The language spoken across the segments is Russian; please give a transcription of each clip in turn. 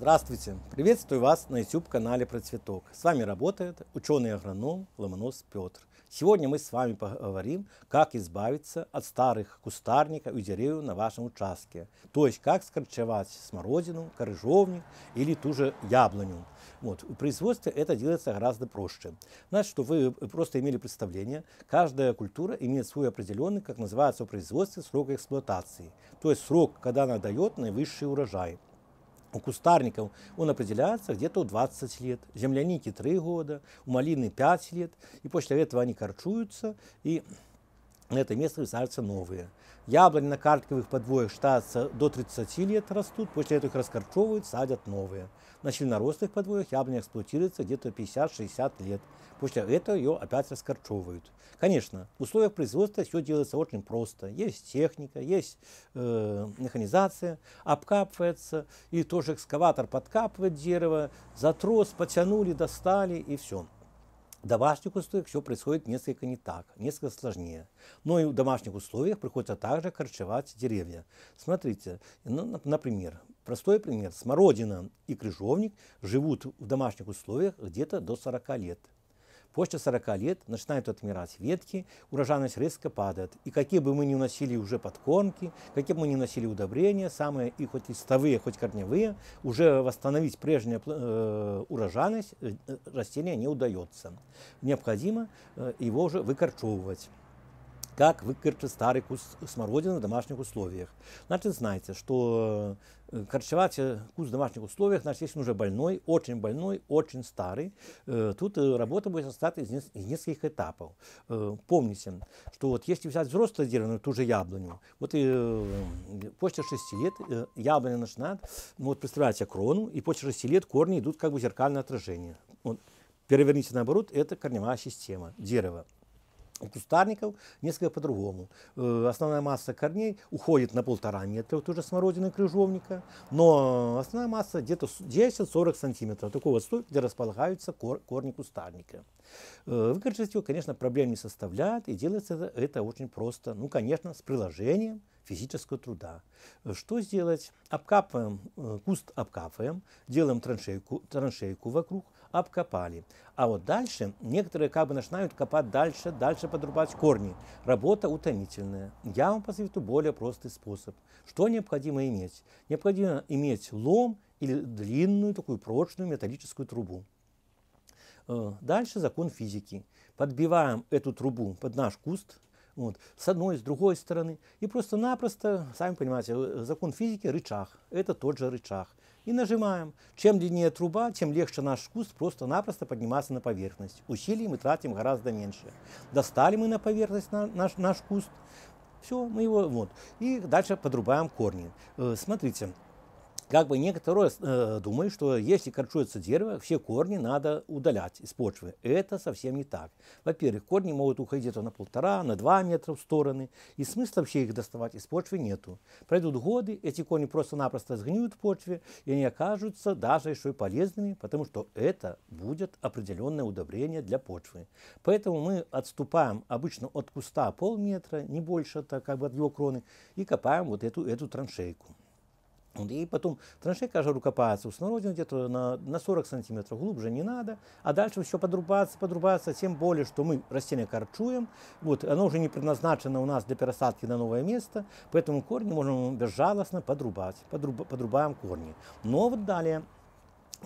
Здравствуйте! Приветствую вас на YouTube-канале «Про цветок». С вами работает ученый-агроном Ломонос Петр. Сегодня мы с вами поговорим, как избавиться от старых кустарников и деревьев на вашем участке. То есть, как скорчевать смородину, корыжовник или ту же яблоню. Вот. В производстве это делается гораздо проще. Значит, что вы просто имели представление, каждая культура имеет свой определенный, как называется в производстве, срок эксплуатации. То есть, срок, когда она дает наивысший урожай. У кустарников он определяется где-то 20 лет, земляники 3 года, у малины 5 лет, и после этого они корчуются, и на это место высаживаются новые. Яблони на картковых подвоях штатятся до 30 лет растут, после этого их раскорчевывают, садят новые. На членоростных подвоях яблони эксплуатируется где-то 50-60 лет. После этого ее опять раскорчевывают. Конечно, в условиях производства все делается очень просто. Есть техника, есть э, механизация, обкапывается, и тоже экскаватор подкапывает дерево, затрос потянули, достали и все. В домашних условиях все происходит несколько не так, несколько сложнее. Но и в домашних условиях приходится также корчевать деревья. Смотрите, ну, например, простой пример. Смородина и крыжовник живут в домашних условиях где-то до 40 лет. После 40 лет начинают отмирать ветки, урожайность резко падает. И какие бы мы ни вносили уже подкормки, какие бы мы ни вносили удобрения, самые и хоть листовые, хоть корневые, уже восстановить прежнюю э, урожайность э, э, растения не удается. Необходимо э, его уже выкорчевывать как выкарчивать старый куст смородины в домашних условиях. Значит, знаете, что э, корчевать э, куст в домашних условиях, значит, если он уже больной, очень больной, очень старый, э, тут работа будет состоять из, из нескольких этапов. Помните, что вот если взять взрослое дерево, ту же яблоню, вот и после 6 лет яблоня начинает, ну вот представляете крону, и после 6 лет корни идут как бы зеркальное отражение. Вот, переверните наоборот, это корневая система дерева. У кустарников несколько по-другому. Э, основная масса корней уходит на полтора метра, вот уже смородины крыжовника, но основная масса где-то 10-40 сантиметров. такого вот слой, где располагаются корни кустарника. Э, Выкорчивать его, конечно, проблем не составляет, и делается это, это очень просто. Ну, конечно, с приложением физического труда. Э, что сделать? Обкапываем, куст обкапываем, делаем траншейку, траншейку вокруг, обкопали. А вот дальше некоторые как бы начинают копать дальше, дальше подрубать корни. Работа утомительная. Я вам посоветую более простый способ. Что необходимо иметь? Необходимо иметь лом или длинную такую прочную металлическую трубу. Э, дальше закон физики. Подбиваем эту трубу под наш куст, вот, с одной, с другой стороны. И просто-напросто, сами понимаете, э, закон физики – рычаг. Это тот же рычаг и нажимаем. Чем длиннее труба, тем легче наш куст просто-напросто подниматься на поверхность. Усилий мы тратим гораздо меньше. Достали мы на поверхность на, наш, наш куст, все, мы его вот. И дальше подрубаем корни. Э, смотрите, как бы некоторые э, думают, что если корчуется дерево, все корни надо удалять из почвы. Это совсем не так. Во-первых, корни могут уходить то на полтора, на два метра в стороны, и смысла вообще их доставать из почвы нету. Пройдут годы, эти корни просто-напросто сгниют в почве, и они окажутся даже еще и полезными, потому что это будет определенное удобрение для почвы. Поэтому мы отступаем обычно от куста полметра, не больше, так как бы от его кроны, и копаем вот эту, эту траншейку. И потом траншея, кажется, рукопаться, установлена где-то на, на 40 сантиметров, глубже не надо. А дальше еще подрубаться, подрубаться, тем более, что мы растение корчуем. Вот, оно уже не предназначено у нас для пересадки на новое место, поэтому корни можем безжалостно подрубать, подруб, подрубаем корни. Но вот далее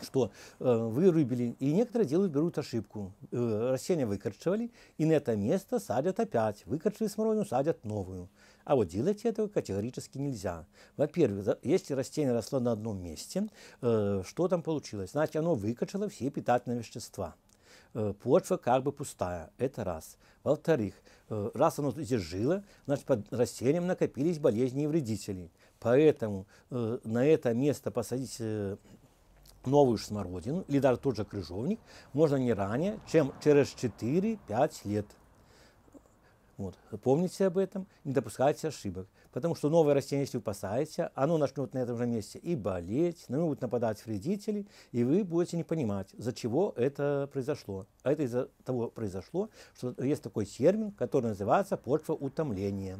что э, вырубили, и некоторые делают, берут ошибку. Э, растение выкорчевали, и на это место садят опять. Выкорчевали смородину, садят новую. А вот делать этого категорически нельзя. Во-первых, если растение росло на одном месте, э, что там получилось? Значит, оно выкачало все питательные вещества. Э, почва как бы пустая, это раз. Во-вторых, э, раз оно здесь жило, значит, под растением накопились болезни и вредители. Поэтому э, на это место посадить э, новую смородину или даже тот же крыжовник можно не ранее, чем через 4-5 лет. Вот. Помните об этом, не допускайте ошибок. Потому что новое растение, если упасается, оно начнет на этом же месте и болеть, на него будут нападать вредители, и вы будете не понимать, за чего это произошло. А это из-за того произошло, что есть такой термин, который называется почва утомления.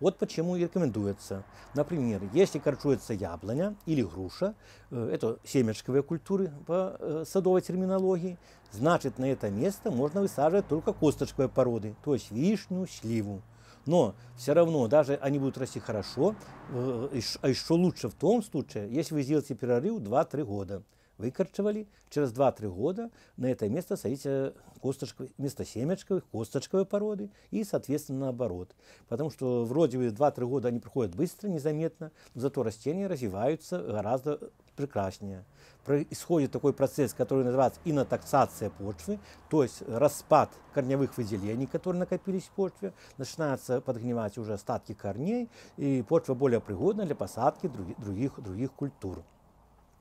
Вот почему и рекомендуется. Например, если корчуется яблоня или груша, э, это семечковые культуры по э, садовой терминологии, значит на это место можно высаживать только косточковые породы, то есть вишню, сливу. Но все равно, даже они будут расти хорошо, э, а еще лучше в том случае, если вы сделаете перерыв 2-3 года. Выкорчевали, через 2-3 года на это место садите косточковые, вместо семечковых косточковой породы и, соответственно, наоборот. Потому что вроде бы 2-3 года они проходят быстро, незаметно, зато растения развиваются гораздо прекраснее. Происходит такой процесс, который называется инотаксация почвы, то есть распад корневых выделений, которые накопились в почве, начинаются подгнивать уже остатки корней, и почва более пригодна для посадки других, других, других культур.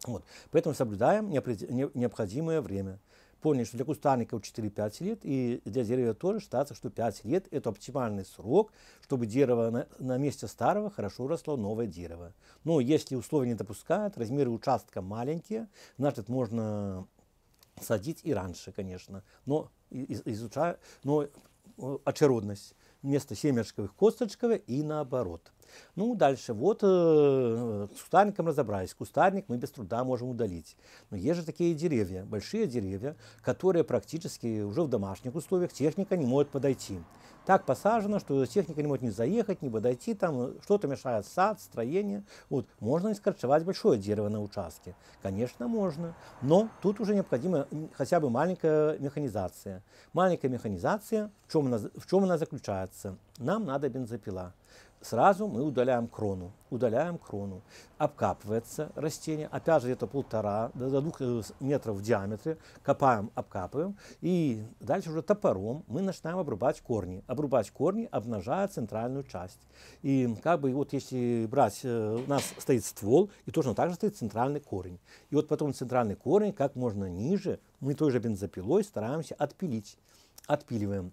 Вот. Поэтому соблюдаем необходимое время поняли, что для кустарников 4-5 лет, и для дерева тоже считается, что 5 лет – это оптимальный срок, чтобы дерево на, на месте старого хорошо росло новое дерево. Но если условия не допускают, размеры участка маленькие, значит, можно садить и раньше, конечно, но, изучая, но э, очародность вместо семечковых косточковых и наоборот. Ну, дальше, вот э, с кустарником разобрались. Кустарник мы без труда можем удалить. Но есть же такие деревья, большие деревья, которые практически уже в домашних условиях техника не может подойти. Так посажено, что техника не может ни заехать, ни подойти, там что-то мешает сад, строение. Вот. Можно ли скорчевать большое дерево на участке? Конечно, можно. Но тут уже необходима хотя бы маленькая механизация. Маленькая механизация, в чем она, в чем она заключается? Нам надо бензопила сразу мы удаляем крону. Удаляем крону. Обкапывается растение. Опять же, это то полтора до двух э, метров в диаметре. Копаем, обкапываем. И дальше уже топором мы начинаем обрубать корни. Обрубать корни, обнажая центральную часть. И как бы вот если брать, э, у нас стоит ствол, и точно так же стоит центральный корень. И вот потом центральный корень как можно ниже мы той же бензопилой стараемся отпилить. Отпиливаем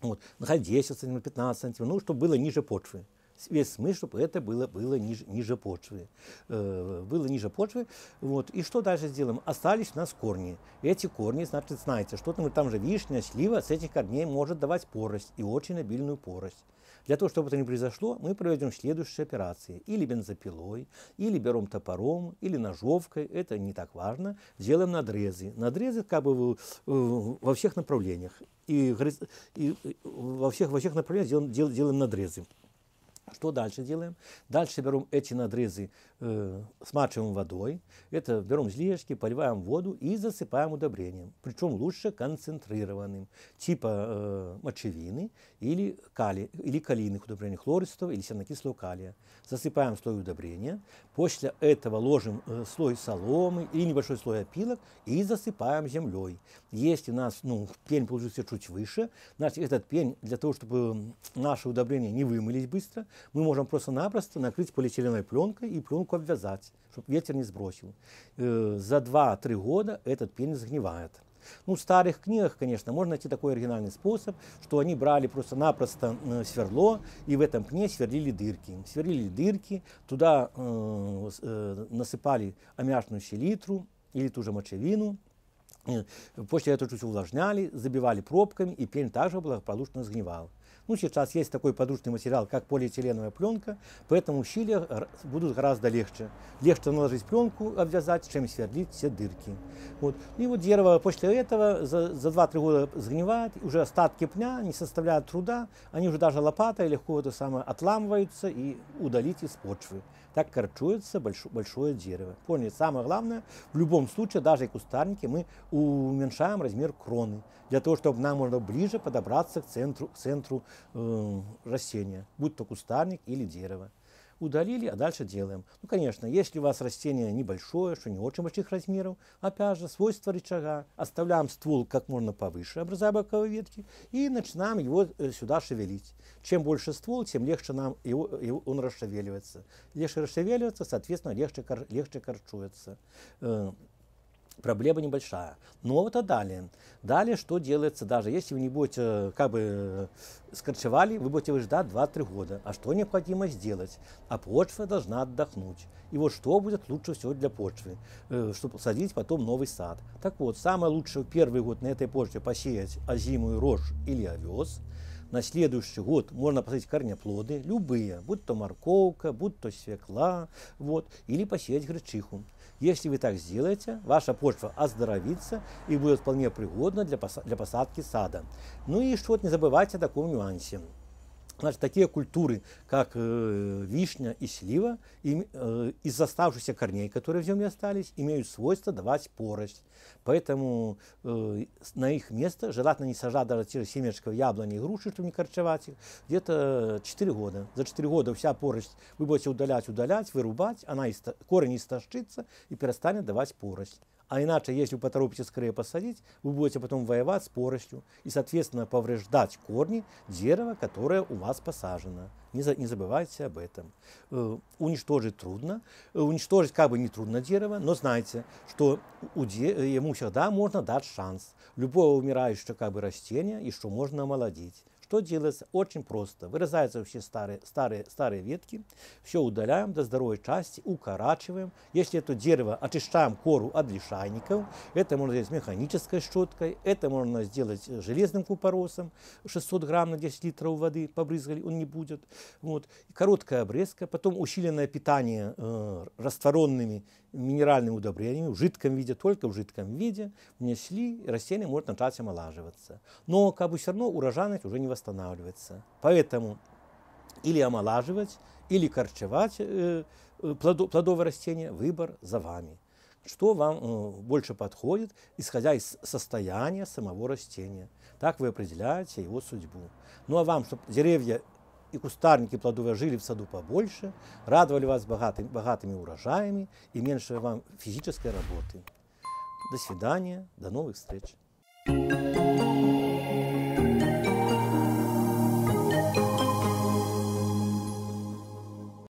вот, находить 10 сантиметров, 15 сантиметров, ну, чтобы было ниже почвы. Весь смысл, чтобы это было, было ниже, ниже почвы. Э, было ниже почвы. Вот. И что дальше сделаем? Остались у нас корни. Эти корни, значит, знаете, что там, там же вишня, слива, с этих корней может давать порость и очень обильную порость. Для того, чтобы это не произошло, мы проведем следующие операции. Или бензопилой, или берем топором, или ножовкой. Это не так важно. Делаем надрезы. Надрезы как бы во всех направлениях. И, и во, всех, во всех направлениях делаем, делаем надрезы. Что дальше делаем? Дальше берем эти надрезы, э, смачиваем водой, это берем жлежки, поливаем воду и засыпаем удобрением, причем лучше концентрированным, типа э, мочевины или, кали, или калийных удобрений, хлористого или сернокислого калия. Засыпаем слой удобрения, после этого ложим э, слой соломы или небольшой слой опилок и засыпаем землей. Если у нас ну, пень получился чуть выше, значит этот пень для того, чтобы наши удобрения не вымылись быстро, мы можем просто-напросто накрыть полиэтиленовой пленкой и пленку штуку обвязать, чтобы ветер не сбросил. Э, за 2-3 года этот пень сгнивает. Ну, в старых книгах, конечно, можно найти такой оригинальный способ, что они брали просто-напросто э, сверло и в этом пне сверлили дырки. Сверлили дырки, туда э, э насыпали аммиачную селитру или ту же мочевину, После этого чуть увлажняли, забивали пробками, и пень также благополучно сгнивал. Ну, сейчас есть такой подручный материал, как полиэтиленовая пленка, поэтому щили будут гораздо легче. Легче наложить пленку, обвязать, чем сверлить все дырки. Вот. И вот дерево после этого за, за 2-3 года сгнивает, уже остатки пня не составляют труда, они уже даже лопатой легко это самое отламываются и удалить из почвы. Так корчуется большое дерево. Поняли? Самое главное, в любом случае, даже и кустарники, мы уменьшаем размер кроны, для того, чтобы нам можно ближе подобраться к центру, к центру э, растения, будь то кустарник или дерево удалили, а дальше делаем. Ну, конечно, если у вас растение небольшое, что не очень больших размеров, опять же, свойства рычага, оставляем ствол как можно повыше, образуя боковые ветки, и начинаем его э, сюда шевелить. Чем больше ствол, тем легче нам его, его, он расшевеливается. Легче расшевеливается, соответственно, легче, легче корчуется. Э, проблема небольшая. Но вот а далее. Далее что делается даже, если вы не будете, э, как бы, э, скорчевали, вы будете ждать 2-3 года. А что необходимо сделать? А почва должна отдохнуть. И вот что будет лучше всего для почвы, э, чтобы садить потом новый сад. Так вот, самое лучшее первый год на этой почве посеять озимую рожь или овес – на следующий год можно посадить корнеплоды, любые, будь то морковка, будь то свекла, вот, или посеять гречиху. Если вы так сделаете, ваша почва оздоровится и будет вполне пригодна для, посадки сада. Ну и что-то не забывайте о таком нюансе. Значит, такие культуры, как э, вишня и слива, э, из оставшихся корней, которые в земле остались, имеют свойство давать порость. Поэтому э, на их место желательно не сажать даже те же семечко яблони и груши, чтобы не корчевать их, где-то 4 года. За 4 года вся порость вы будете удалять, удалять, вырубать, она ист... корень истощится и перестанет давать порость. А иначе, если вы поторопитесь скорее посадить, вы будете потом воевать с поростью и, соответственно, повреждать корни дерева, которое у вас посажено. Не, за, не забывайте об этом. Э, уничтожить трудно. Э, уничтожить как бы не трудно дерево, но знайте, что у де, э, ему всегда можно дать шанс. Любое умирающее как бы растение еще можно омолодить. Что делается? Очень просто. Вырезаются все старые, старые, старые ветки, все удаляем до здоровой части, укорачиваем. Если это дерево, очищаем кору от лишайников. Это можно сделать механической щеткой, это можно сделать э, железным купоросом. 600 грамм на 10 литров воды побрызгали, он не будет. Вот. Короткая обрезка, потом усиленное питание э, растворенными минеральными удобрениями в жидком виде, только в жидком виде, внесли, растение может начать омолаживаться. Но как бы все равно урожайность уже не восстановится восстанавливаться. Поэтому или омолаживать, или корчевать э, э плодо, плодовое растение, выбор за вами. Что вам э, больше подходит, исходя из состояния самого растения. Так вы определяете его судьбу. Ну а вам, чтобы деревья и кустарники плодовые жили в саду побольше, радовали вас богатыми, богатыми урожаями и меньше вам физической работы. До свидания, до новых встреч. thank you